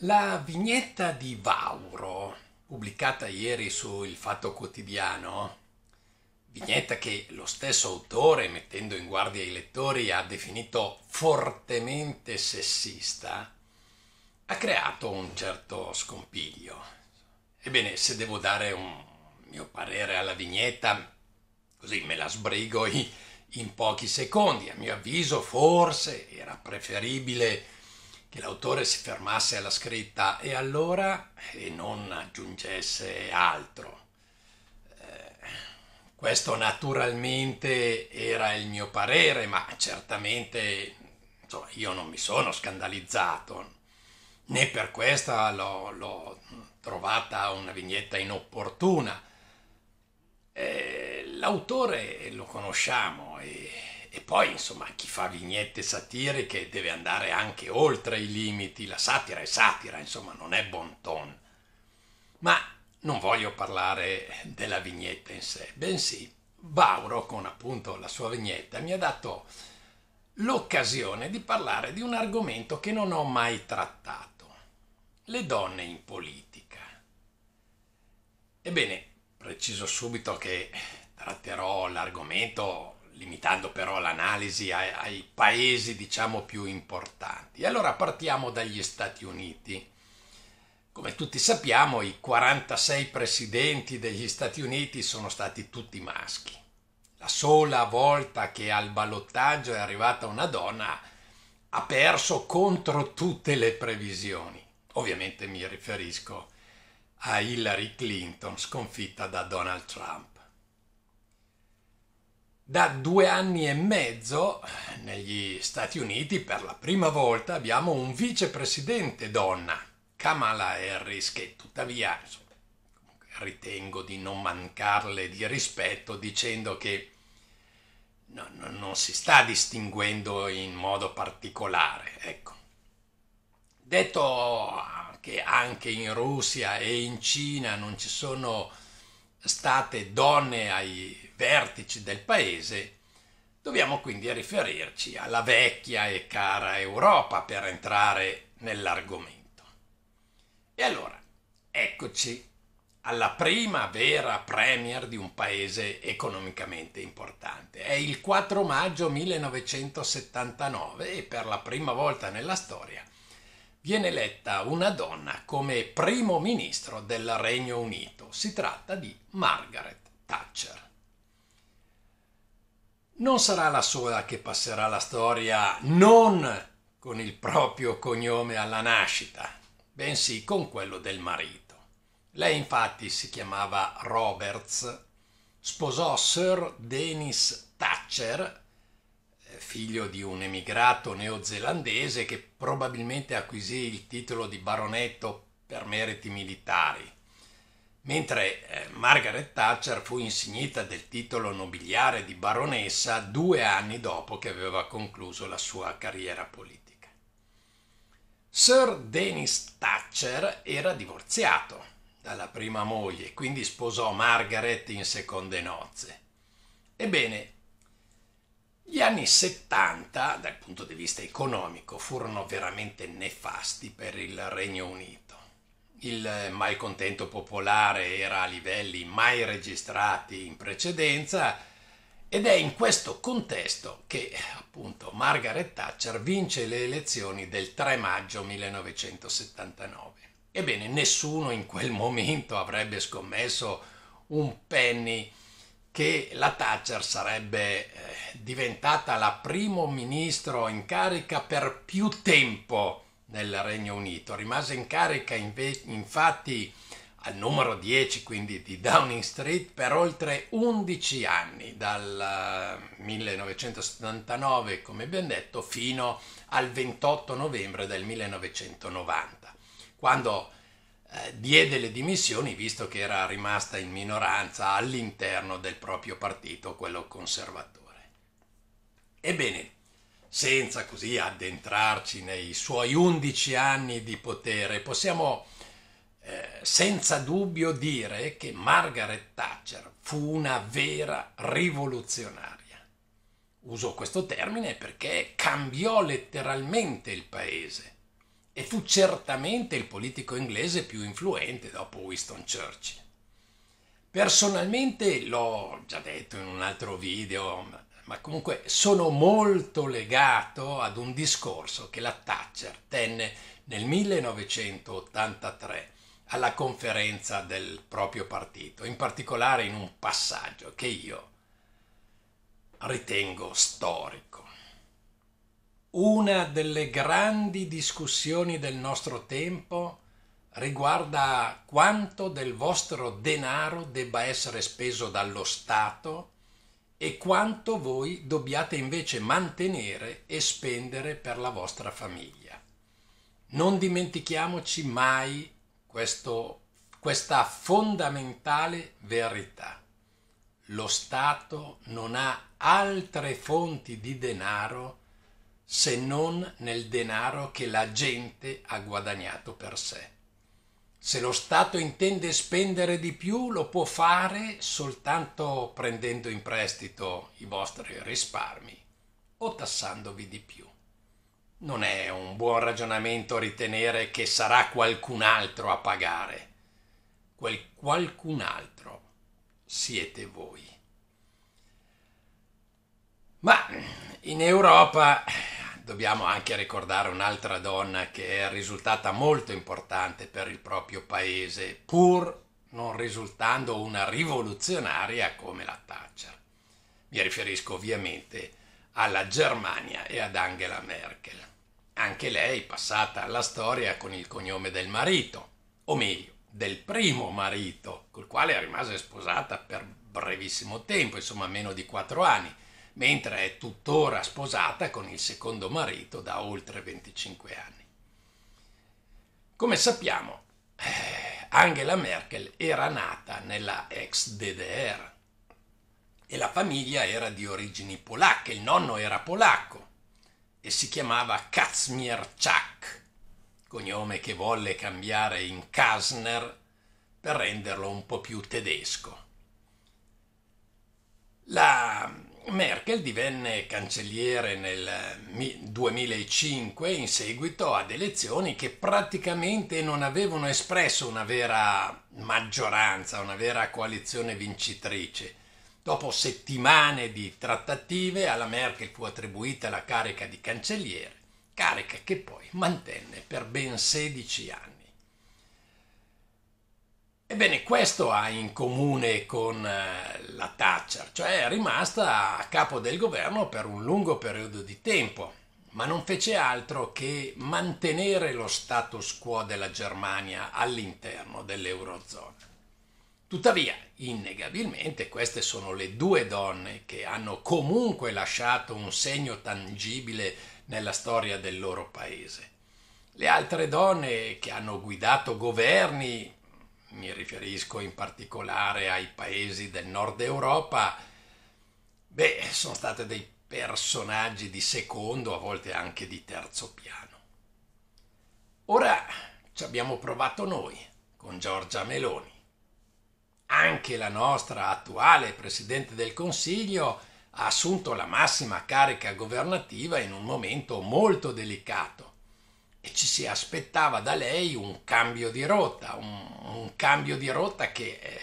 La vignetta di Vauro, pubblicata ieri su Il Fatto Quotidiano, vignetta che lo stesso autore, mettendo in guardia i lettori, ha definito fortemente sessista, ha creato un certo scompiglio. Ebbene, se devo dare un mio parere alla vignetta, così me la sbrigo in pochi secondi, a mio avviso forse era preferibile che l'autore si fermasse alla scritta e allora e eh, non aggiungesse altro. Eh, questo naturalmente era il mio parere, ma certamente insomma, io non mi sono scandalizzato, né per questa l'ho, l'ho trovata una vignetta inopportuna. Eh, l'autore lo conosciamo e e poi, insomma, chi fa vignette satiriche deve andare anche oltre i limiti. La satira è satira, insomma, non è bon ton. Ma non voglio parlare della vignetta in sé, bensì Bauro, con appunto la sua vignetta, mi ha dato l'occasione di parlare di un argomento che non ho mai trattato. Le donne in politica. Ebbene, preciso subito che tratterò l'argomento limitando però l'analisi ai, ai paesi diciamo più importanti. allora partiamo dagli Stati Uniti. Come tutti sappiamo, i 46 presidenti degli Stati Uniti sono stati tutti maschi. La sola volta che al ballottaggio è arrivata una donna ha perso contro tutte le previsioni. Ovviamente mi riferisco a Hillary Clinton sconfitta da Donald Trump. Da due anni e mezzo negli Stati Uniti per la prima volta abbiamo un vicepresidente donna, Kamala Harris, che tuttavia ritengo di non mancarle di rispetto dicendo che no, no, non si sta distinguendo in modo particolare. Ecco. Detto che anche in Russia e in Cina non ci sono state donne ai vertici del paese, dobbiamo quindi riferirci alla vecchia e cara Europa per entrare nell'argomento. E allora, eccoci alla prima vera premier di un paese economicamente importante. È il 4 maggio 1979 e per la prima volta nella storia viene eletta una donna come primo ministro del Regno Unito. Si tratta di Margaret Thatcher non sarà la sola che passerà la storia non con il proprio cognome alla nascita, bensì con quello del marito. Lei infatti si chiamava Roberts, sposò Sir Dennis Thatcher, eh, figlio di un emigrato neozelandese che probabilmente acquisì il titolo di baronetto per meriti militari mentre eh, Margaret Thatcher fu insignita del titolo nobiliare di baronessa due anni dopo che aveva concluso la sua carriera politica. Sir Dennis Thatcher era divorziato dalla prima moglie, quindi sposò Margaret in seconde nozze. Ebbene, gli anni 70, dal punto di vista economico, furono veramente nefasti per il Regno Unito il malcontento popolare era a livelli mai registrati in precedenza ed è in questo contesto che appunto Margaret Thatcher vince le elezioni del 3 maggio 1979. Ebbene, nessuno in quel momento avrebbe scommesso un penny che la Thatcher sarebbe eh, diventata la primo ministro in carica per più tempo nel Regno Unito. Rimase in carica infatti al numero 10, quindi di Downing Street, per oltre 11 anni, dal 1979, eh, come ben detto, fino al 28 novembre del 1990, quando eh, diede le dimissioni visto che era rimasta in minoranza all'interno del proprio partito, quello conservatore. Ebbene, senza così addentrarci nei suoi undici anni di potere, possiamo eh, senza dubbio dire che Margaret Thatcher fu una vera rivoluzionaria. Uso questo termine perché cambiò letteralmente il paese e fu certamente il politico inglese più influente dopo Winston Churchill. Personalmente l'ho già detto in un altro video, ma comunque sono molto legato ad un discorso che la Thatcher tenne nel 1983 alla conferenza del proprio partito, in particolare in un passaggio che io ritengo storico. Una delle grandi discussioni del nostro tempo riguarda quanto del vostro denaro debba essere speso dallo Stato e quanto voi dobbiate invece mantenere e spendere per la vostra famiglia. Non dimentichiamoci mai questo, questa fondamentale verità. Lo Stato non ha altre fonti di denaro se non nel denaro che la gente ha guadagnato per sé. Se lo Stato intende spendere di più lo può fare soltanto prendendo in prestito i vostri risparmi o tassandovi di più. Non è un buon ragionamento ritenere che sarà qualcun altro a pagare. Quel qualcun altro siete voi. Ma in Europa dobbiamo anche ricordare un'altra donna che è risultata molto importante per il proprio paese, pur non risultando una rivoluzionaria come la Thatcher. Mi riferisco ovviamente alla Germania e ad Angela Merkel. Anche lei passata alla storia con il cognome del marito, o meglio, del primo marito, col quale rimase sposata per brevissimo tempo, insomma meno di quattro anni, mentre è tuttora sposata con il secondo marito da oltre 25 anni. Come sappiamo, eh, Angela Merkel era nata nella ex DDR e la famiglia era di origini polacche, il nonno era polacco e si chiamava Kazmierczak, cognome che volle cambiare in Kasner per renderlo un po' più tedesco. La Merkel divenne cancelliere nel 2005 eh, in seguito ad elezioni che praticamente non avevano espresso una vera maggioranza, una vera coalizione vincitrice. Dopo settimane di trattative alla Merkel fu attribuita la carica di cancelliere, carica che poi mantenne per ben 16 anni. Ebbene, questo ha in comune con eh, la Thatcher, cioè è rimasta a capo del governo per un lungo periodo di tempo, ma non fece altro che mantenere lo status quo della Germania all'interno dell'Eurozona. Tuttavia, innegabilmente, queste sono le due donne che hanno comunque lasciato un segno tangibile nella storia del loro paese. Le altre donne che hanno guidato governi mi riferisco in particolare ai paesi del nord Europa, beh, sono state dei personaggi di secondo, a volte anche di terzo piano. Ora ci abbiamo provato noi con Giorgia Meloni. Anche la nostra attuale Presidente del Consiglio ha assunto la massima carica governativa in un momento molto delicato si aspettava da lei un cambio di rotta, un, un cambio di rotta che eh,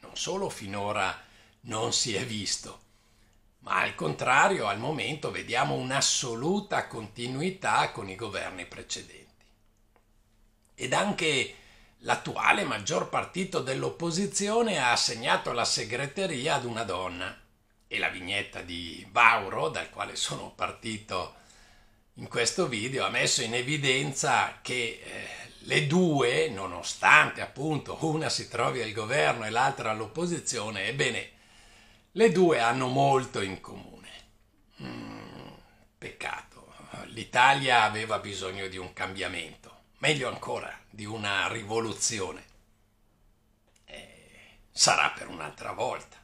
non solo finora non si è visto, ma al contrario al momento vediamo un'assoluta continuità con i governi precedenti. Ed anche l'attuale maggior partito dell'opposizione ha assegnato la segreteria ad una donna e la vignetta di Bauro, dal quale sono partito in questo video ha messo in evidenza che eh, le due, nonostante appunto una si trovi al governo e l'altra all'opposizione, ebbene, le due hanno molto in comune. Mm, peccato, l'Italia aveva bisogno di un cambiamento, meglio ancora di una rivoluzione. Eh, sarà per un'altra volta.